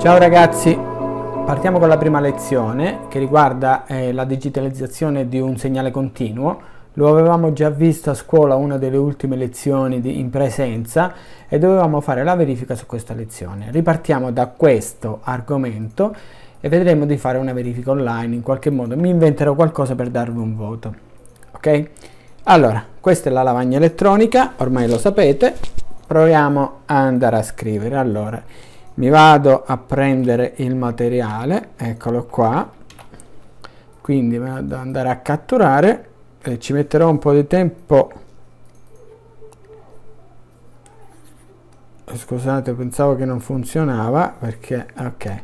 Ciao ragazzi, partiamo con la prima lezione che riguarda eh, la digitalizzazione di un segnale continuo. Lo avevamo già visto a scuola una delle ultime lezioni di, in presenza e dovevamo fare la verifica su questa lezione. Ripartiamo da questo argomento e vedremo di fare una verifica online in qualche modo. Mi inventerò qualcosa per darvi un voto. Ok? Allora, questa è la lavagna elettronica, ormai lo sapete. Proviamo ad andare a scrivere. Allora, mi vado a prendere il materiale eccolo qua quindi vado ad andare a catturare e eh, ci metterò un po' di tempo eh, scusate pensavo che non funzionava perché ok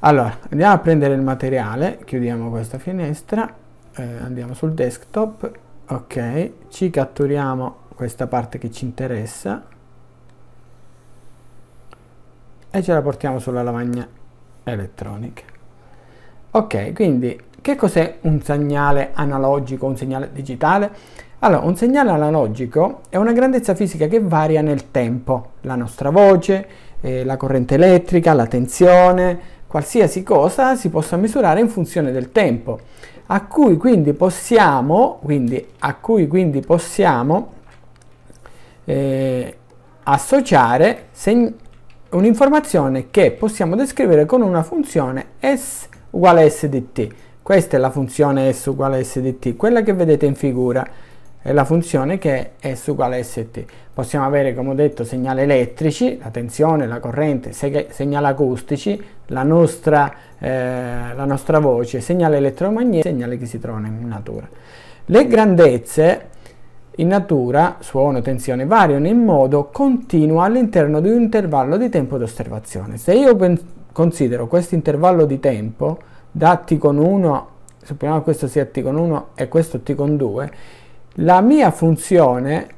allora andiamo a prendere il materiale chiudiamo questa finestra eh, andiamo sul desktop ok ci catturiamo questa parte che ci interessa e ce la portiamo sulla lavagna elettronica. Ok, quindi che cos'è un segnale analogico, un segnale digitale? Allora, un segnale analogico è una grandezza fisica che varia nel tempo, la nostra voce, eh, la corrente elettrica, la tensione, qualsiasi cosa si possa misurare in funzione del tempo, a cui quindi possiamo, quindi, cui quindi possiamo eh, associare segnali un'informazione che possiamo descrivere con una funzione s uguale a s di t. Questa è la funzione s uguale a s di t, quella che vedete in figura è la funzione che è s uguale a st. Possiamo avere, come ho detto, segnali elettrici, la tensione, la corrente, segnali acustici, la nostra, eh, la nostra voce, segnali elettromagnetici, segnali che si trovano in natura. Le grandezze in natura suono, tensione variano in modo continuo all'interno di un intervallo di tempo di osservazione. Se io considero questo intervallo di tempo da t con 1, supponiamo che questo sia t con 1 e questo t con 2, la mia funzione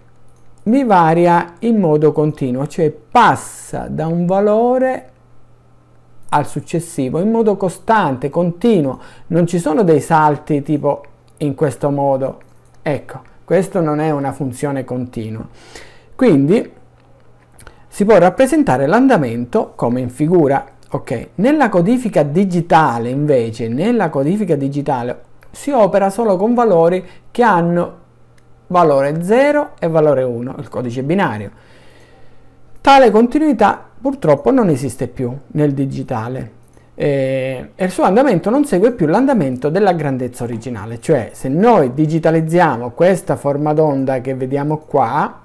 mi varia in modo continuo, cioè passa da un valore al successivo in modo costante, continuo, non ci sono dei salti tipo in questo modo. Ecco, questo non è una funzione continua. Quindi si può rappresentare l'andamento come in figura. Ok, nella codifica digitale invece, nella codifica digitale si opera solo con valori che hanno valore 0 e valore 1, il codice binario. Tale continuità purtroppo non esiste più nel digitale eh, e il suo andamento non segue più l'andamento della grandezza originale, cioè se noi digitalizziamo questa forma d'onda che vediamo qua,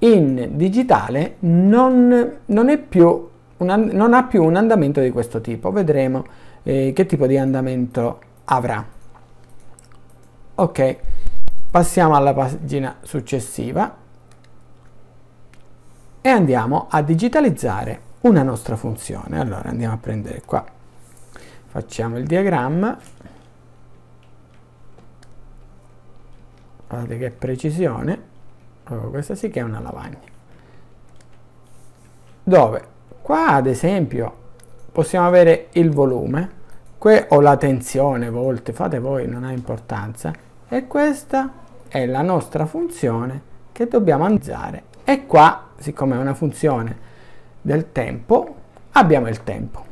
in digitale non, non, più una, non ha più un andamento di questo tipo, vedremo eh, che tipo di andamento avrà. Ok, passiamo alla pagina successiva e andiamo a digitalizzare una nostra funzione. Allora andiamo a prendere qua facciamo il diagramma guardate che precisione oh, questa sì che è una lavagna dove qua ad esempio possiamo avere il volume qui ho la tensione volte fate voi non ha importanza e questa è la nostra funzione che dobbiamo analizzare e qua siccome è una funzione del tempo abbiamo il tempo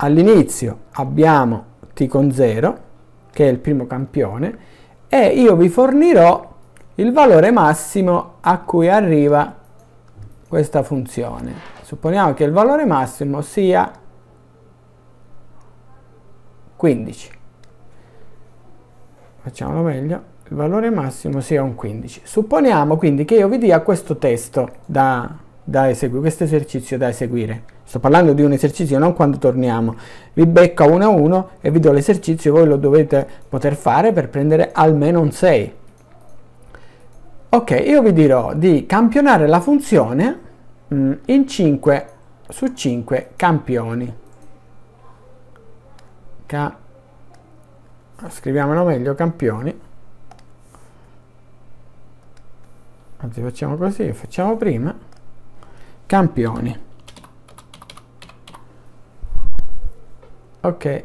all'inizio abbiamo T con 0, che è il primo campione, e io vi fornirò il valore massimo a cui arriva questa funzione. Supponiamo che il valore massimo sia 15. Facciamolo meglio. Il valore massimo sia un 15. Supponiamo quindi che io vi dia questo testo da, da eseguire, questo esercizio da eseguire sto parlando di un esercizio non quando torniamo vi becco uno a uno e vi do l'esercizio voi lo dovete poter fare per prendere almeno un 6 ok io vi dirò di campionare la funzione mm, in 5 su 5 campioni Ca scriviamolo meglio campioni anzi facciamo così facciamo prima campioni ok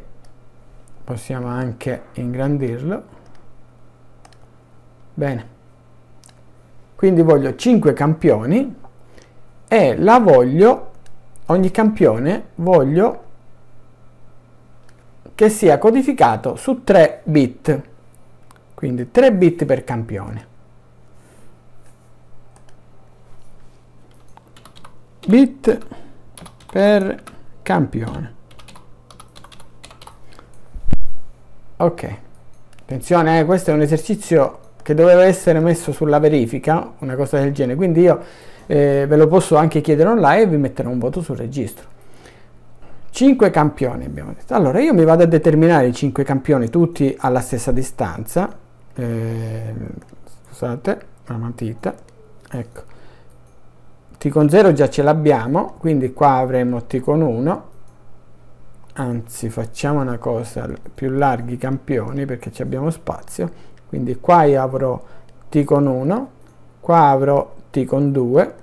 possiamo anche ingrandirlo bene quindi voglio 5 campioni e la voglio ogni campione voglio che sia codificato su 3 bit quindi 3 bit per campione bit per campione ok attenzione eh, questo è un esercizio che doveva essere messo sulla verifica una cosa del genere quindi io eh, ve lo posso anche chiedere online e vi metterò un voto sul registro 5 campioni abbiamo detto allora io mi vado a determinare i 5 campioni tutti alla stessa distanza eh, scusate la matita ecco t con 0 già ce l'abbiamo quindi qua avremo t con 1 anzi facciamo una cosa più larghi campioni perché ci abbiamo spazio quindi qua io avrò t con 1 qua avrò t con 2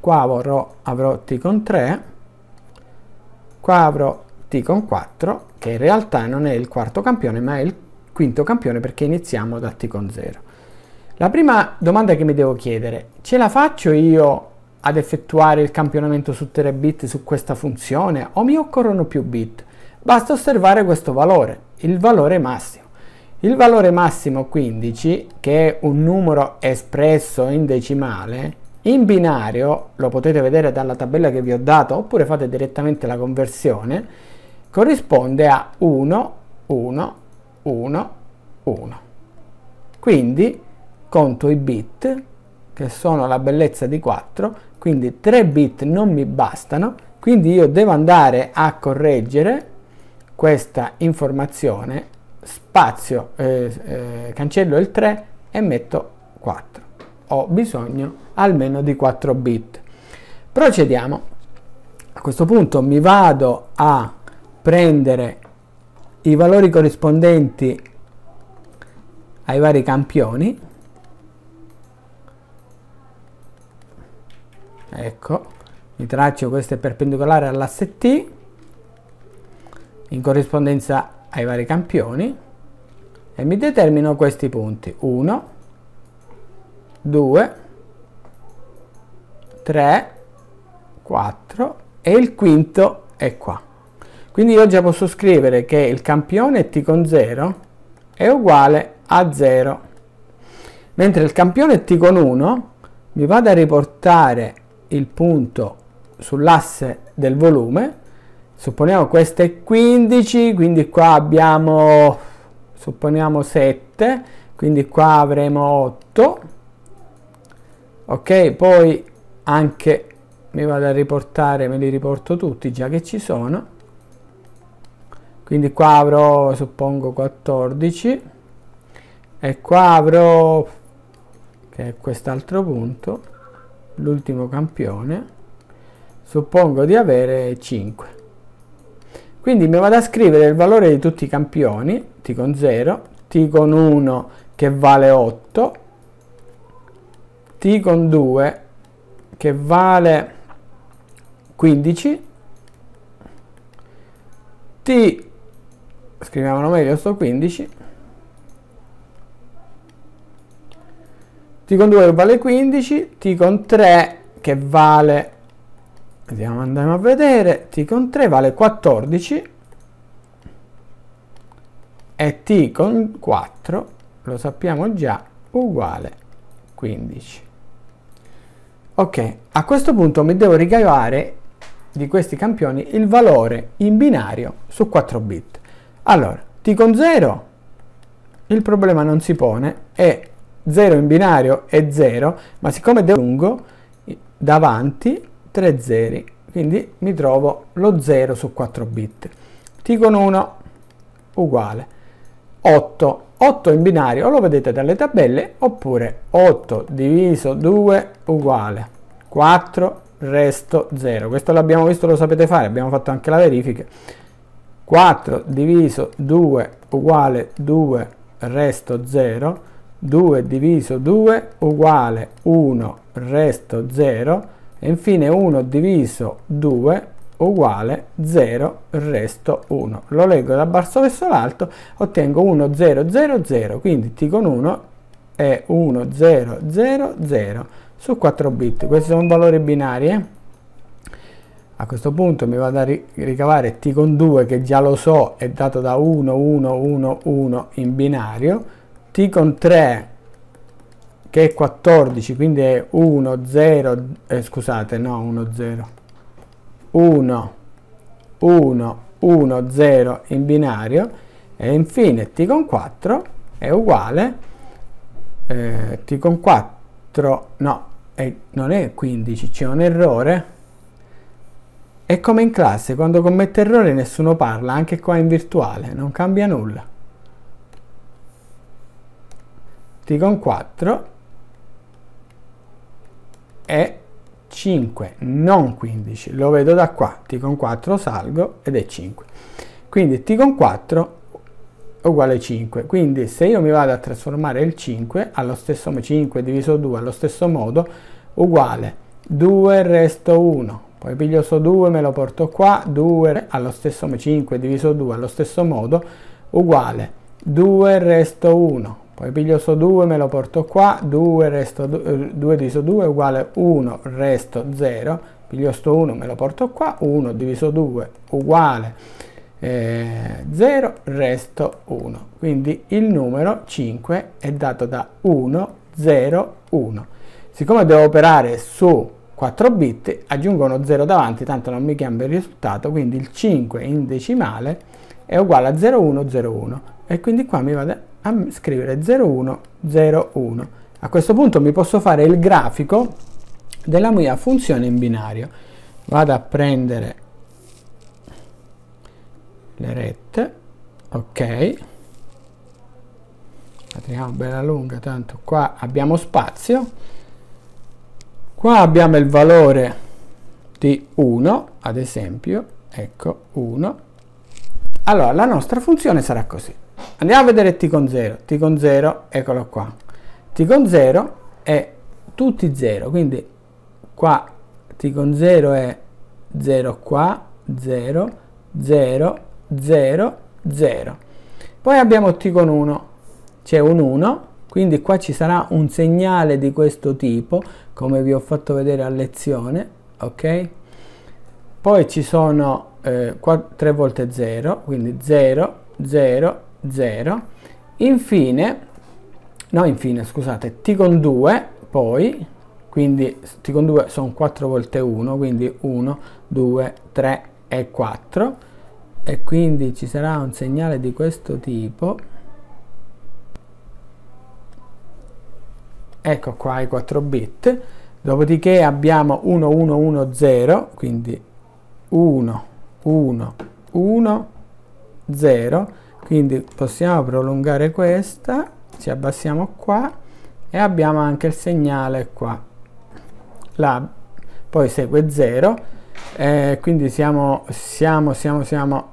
qua avrò, avrò t con 3 qua avrò t con 4 che in realtà non è il quarto campione ma è il quinto campione perché iniziamo da t con 0 la prima domanda che mi devo chiedere ce la faccio io ad effettuare il campionamento su 3 bit su questa funzione o mi occorrono più bit? Basta osservare questo valore, il valore massimo. Il valore massimo 15, che è un numero espresso in decimale, in binario, lo potete vedere dalla tabella che vi ho dato, oppure fate direttamente la conversione, corrisponde a 1, 1, 1, 1. Quindi conto i bit che sono la bellezza di 4, quindi 3 bit non mi bastano, quindi io devo andare a correggere questa informazione, spazio, eh, eh, cancello il 3 e metto 4. Ho bisogno almeno di 4 bit. Procediamo. A questo punto mi vado a prendere i valori corrispondenti ai vari campioni ecco mi traccio questo è perpendicolare all'asse T in corrispondenza ai vari campioni e mi determino questi punti 1 2 3 4 e il quinto è qua quindi io già posso scrivere che il campione t con 0 è uguale a 0 mentre il campione t con 1 mi vado a riportare il punto sull'asse del volume, supponiamo questo è 15, quindi qua abbiamo, supponiamo 7, quindi qua avremo 8, ok, poi anche mi vado a riportare, me li riporto tutti già che ci sono, quindi qua avrò suppongo 14 e qua avrò che è quest'altro punto l'ultimo campione suppongo di avere 5 quindi mi vado a scrivere il valore di tutti i campioni t con 0 t con 1 che vale 8 t con 2 che vale 15 t scriviamolo meglio sto 15 T con 2 vale 15, T con 3 che vale, vediamo, andiamo a vedere, T con 3 vale 14 e T con 4, lo sappiamo già, uguale 15. Ok, a questo punto mi devo ricavare di questi campioni il valore in binario su 4 bit. Allora, t con 0 il problema non si pone e 0 in binario è 0, ma siccome devo lungo davanti 3 zeri, quindi mi trovo lo 0 su 4 bit. T con 1 uguale 8. 8 in binario lo vedete dalle tabelle oppure 8 diviso 2 uguale 4 resto 0. Questo l'abbiamo visto, lo sapete fare, abbiamo fatto anche la verifica. 4 diviso 2 uguale 2 resto 0 2 diviso 2 uguale 1 resto 0 e infine 1 diviso 2 uguale 0 resto 1 lo leggo da basso verso l'alto ottengo 1 0 0 0 quindi t con 1 è 1 0 0 0 su 4 bit questi sono valori binari eh? a questo punto mi vado a ricavare t con 2 che già lo so è dato da 1 1 1 1 in binario t con 3 che è 14 quindi è 1 0 eh, scusate no 1 0 1 1 1 0 in binario e infine t con 4 è uguale eh, t con 4 no è, non è 15 c'è un errore è come in classe quando commette errore nessuno parla anche qua in virtuale non cambia nulla Trigon 4 è 5, non 15. Lo vedo da qua. Trigon 4 salgo ed è 5. Quindi Trigon 4 uguale 5. Quindi se io mi vado a trasformare il 5 allo stesso 5 diviso 2 allo stesso modo uguale 2 resto 1. Poi piglio su 2, me lo porto qua, 2 allo stesso 5 diviso 2 allo stesso modo uguale 2 resto 1 poi piglio sto 2 me lo porto qua 2 resto 2 eh, diviso 2 uguale 1 resto 0 piglio sto 1 me lo porto qua 1 diviso 2 uguale eh, 0 resto 1 quindi il numero 5 è dato da 1 0 1 siccome devo operare su 4 bit aggiungo uno 0 davanti tanto non mi cambia il risultato quindi il 5 in decimale è uguale a 0101 e quindi qua mi va da a scrivere 0101. A questo punto mi posso fare il grafico della mia funzione in binario. Vado a prendere le rette, ok. La tiriamo bella lunga, tanto qua abbiamo spazio. Qua abbiamo il valore di 1, ad esempio, ecco 1. Allora, la nostra funzione sarà così. Andiamo a vedere t con 0, t con 0, eccolo qua. t con 0 è tutti 0, quindi qua t con 0 è 0 qua, 0, 0, 0, 0. Poi abbiamo t con 1, c'è un 1, quindi qua ci sarà un segnale di questo tipo, come vi ho fatto vedere a lezione, ok? Poi ci sono eh, 3 volte 0, quindi 0, 0, 0 infine no infine scusate t con 2 poi quindi t con 2 sono 4 volte 1 quindi 1 2 3 e 4 e quindi ci sarà un segnale di questo tipo ecco qua i 4 bit dopodiché abbiamo 1 1 1 0 quindi 1 1 1 0 quindi possiamo prolungare questa ci abbassiamo qua e abbiamo anche il segnale qua là poi segue 0 eh, quindi siamo siamo siamo siamo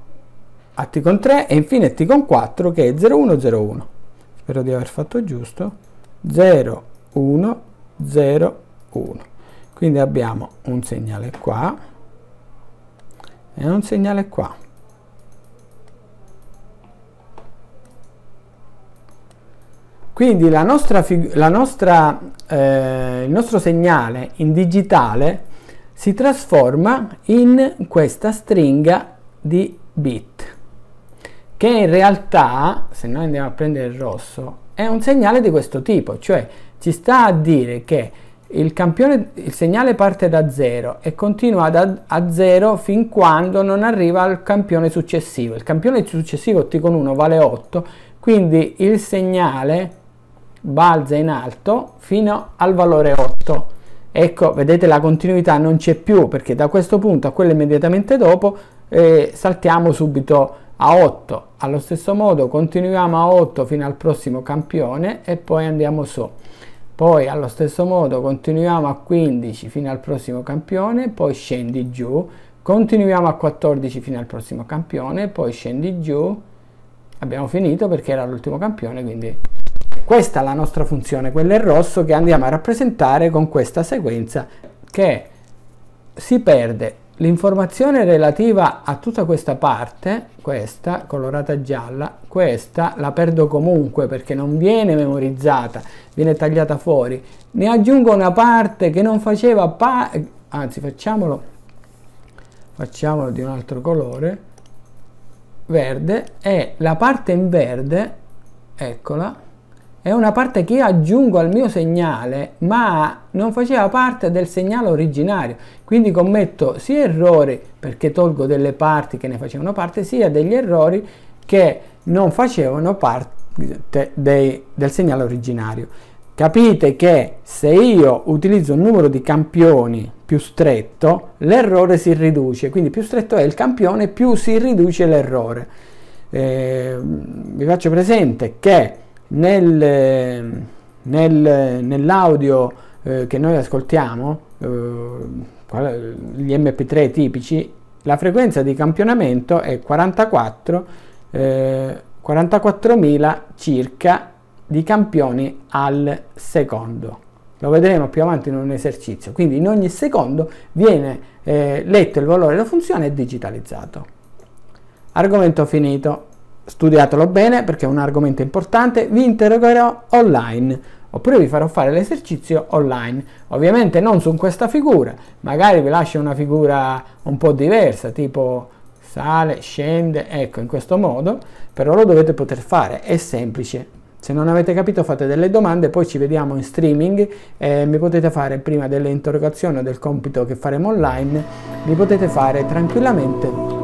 a t con 3 e infine t con 4 che è 0101 spero di aver fatto giusto 0101 quindi abbiamo un segnale qua e un segnale qua Quindi la nostra, la nostra, eh, il nostro segnale in digitale si trasforma in questa stringa di bit che in realtà, se noi andiamo a prendere il rosso, è un segnale di questo tipo, cioè ci sta a dire che il, campione, il segnale parte da 0 e continua da, a 0 fin quando non arriva al campione successivo. Il campione successivo T con 1 vale 8, quindi il segnale balza in alto fino al valore 8 ecco vedete la continuità non c'è più perché da questo punto a quello immediatamente dopo eh, saltiamo subito a 8 allo stesso modo continuiamo a 8 fino al prossimo campione e poi andiamo su poi allo stesso modo continuiamo a 15 fino al prossimo campione poi scendi giù continuiamo a 14 fino al prossimo campione poi scendi giù abbiamo finito perché era l'ultimo campione quindi questa è la nostra funzione, quella in rosso che andiamo a rappresentare con questa sequenza che si perde l'informazione relativa a tutta questa parte, questa colorata gialla, questa la perdo comunque perché non viene memorizzata, viene tagliata fuori. Ne aggiungo una parte che non faceva parte, anzi facciamolo, facciamolo di un altro colore, verde, e la parte in verde, eccola, è una parte che io aggiungo al mio segnale ma non faceva parte del segnale originario quindi commetto sia errori perché tolgo delle parti che ne facevano parte sia degli errori che non facevano parte dei, del segnale originario capite che se io utilizzo un numero di campioni più stretto l'errore si riduce quindi più stretto è il campione più si riduce l'errore eh, vi faccio presente che nel, nel, nell'audio eh, che noi ascoltiamo, eh, gli MP3 tipici, la frequenza di campionamento è 44, eh, 44.000 circa di campioni al secondo. Lo vedremo più avanti in un esercizio. Quindi in ogni secondo viene eh, letto il valore della funzione e digitalizzato. Argomento finito studiatelo bene perché è un argomento importante, vi interrogerò online oppure vi farò fare l'esercizio online. Ovviamente non su questa figura, magari vi lascio una figura un po' diversa, tipo sale, scende, ecco in questo modo, però lo dovete poter fare, è semplice. Se non avete capito fate delle domande, poi ci vediamo in streaming, eh, mi potete fare prima delle interrogazioni o del compito che faremo online, mi potete fare tranquillamente